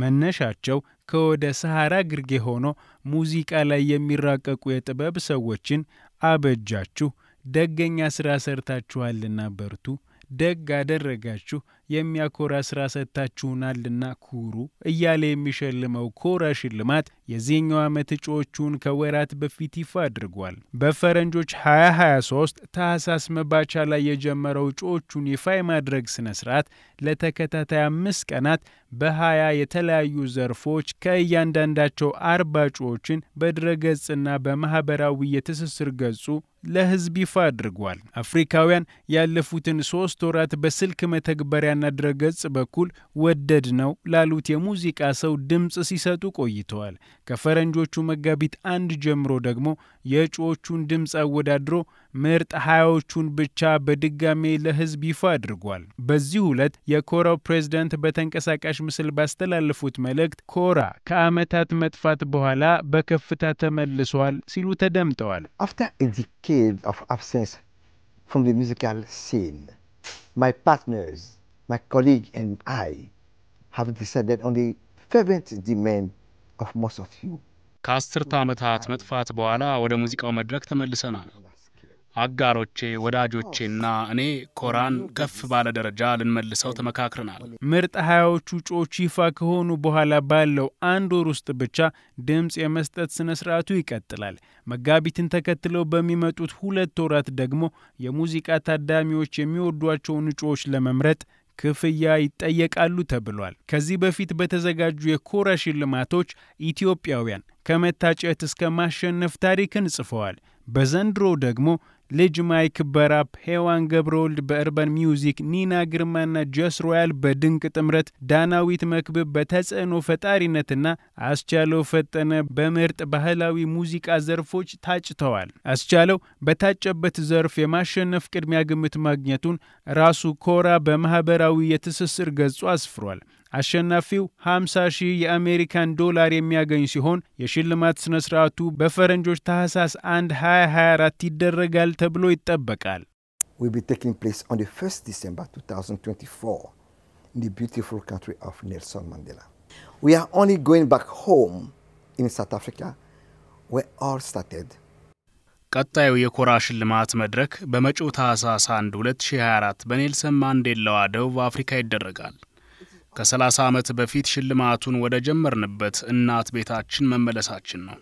መነሻቸው ከወደ ሰሐራ ግርጌ ሆኖ ሙዚቃ ላይ የሚራቀቁ የጥበብ ሰዎችን አበጃችሁ፣ ደገኛ ሥራ ሰርታችኋልና በርቱ፣ ደግ አደረጋችሁ፣ የሚያኮራ ስራ ሰጥታችሁናልና ኩሩ እያለ የሚሸልመው ኮራ ሽልማት የዚህኛው ዓመት እጩዎቹን ከወራት በፊት ይፋ አድርጓል። በፈረንጆች 2023 ታህሳስ መባቻ ላይ የጀመረው እጩዎቹን ይፋ የማድረግ ስነ ስርዓት ለተከታታይ አምስት ቀናት በሀያ የተለያዩ ዘርፎች ከእያንዳንዳቸው አርባ እጩዎችን በድረገጽና በማህበራዊ የትስስር ገጹ ለህዝብ ይፋ አድርጓል። አፍሪካውያን ያለፉትን ሶስት ወራት በስልክ መተግበሪያ በሚዲያና ድረገጽ በኩል ወደድ ነው ላሉት የሙዚቃ ሰው ድምፅ ሲሰጡ ቆይተዋል። ከፈረንጆቹ መጋቢት አንድ ጀምሮ ደግሞ የእጩዎቹን ድምፅ አወዳድሮ ምርጥ ሀያዎቹን ብቻ በድጋሜ ለህዝብ ይፋ አድርጓል። በዚህ ዕለት የኮራው ፕሬዝዳንት በተንቀሳቃሽ ምስል ባስተላለፉት መልእክት ኮራ ከዓመታት መጥፋት በኋላ በከፍታ ተመልሷል ሲሉ ተደምጠዋል። After a ሲን of absence my colleague and I have decided on the fervent demand of most of you. ከአስርተ ዓመታት መጥፋት በኋላ ወደ ሙዚቃው መድረክ ተመልሰናል። አጋሮቼ ወዳጆቼና እኔ ኮራን ከፍ ባለ ደረጃ ልንመልሰው ተመካክረናል። ምርጥ ሀያዎቹ እጩዎች ይፋ ከሆኑ በኋላ ባለው አንድ ወር ውስጥ ብቻ ድምፅ የመስጠት ስነ ስርዓቱ ይቀጥላል። መጋቢትን ተከትለው በሚመጡት ሁለት ወራት ደግሞ የሙዚቃ ታዳሚዎች የሚወዷቸውን እጩዎች ለመምረጥ ክፍያ ይጠየቃሉ ተብሏል። ከዚህ በፊት በተዘጋጁ የኮራ ሽልማቶች ኢትዮጵያውያን ከመታጨት እስከ ማሸነፍ ታሪክን ጽፈዋል። በዘንድሮ ደግሞ ልጅ ማይክ በራፕ፣ ሄዋን ገብረወልድ በእርበን ሚውዚክ፣ ኒና ግርማና ጀስ ሮያል በድንቅ ጥምረት፣ ዳናዊት መክብብ በተጽዕኖ ፈጣሪነትና አስቻለው ፈጠነ በምርጥ ባህላዊ ሙዚቃ ዘርፎች ታጭተዋል። አስቻለው በታጨበት ዘርፍ የማሸነፍ ቅድሚያ ግምት ማግኘቱን ራሱ ኮራ በማህበራዊ የትስስር ገጹ አስፍሯል። አሸናፊው 50 ሺህ የአሜሪካን ዶላር የሚያገኝ ሲሆን የሽልማት ስነ ስርዓቱ በፈረንጆች ታህሳስ 1 2024 ይደረጋል። ተብሎ ይጠበቃል። ቀጣዩ የኮራ ሽልማት መድረክ በመጪው ታህሳስ 1 2024 በኔልሰን ማንዴላዋ ደቡብ አፍሪካ ይደረጋል። ከ30 ዓመት በፊት ሽልማቱን ወደ ጀመርንበት እናት ቤታችን መመለሳችን ነው።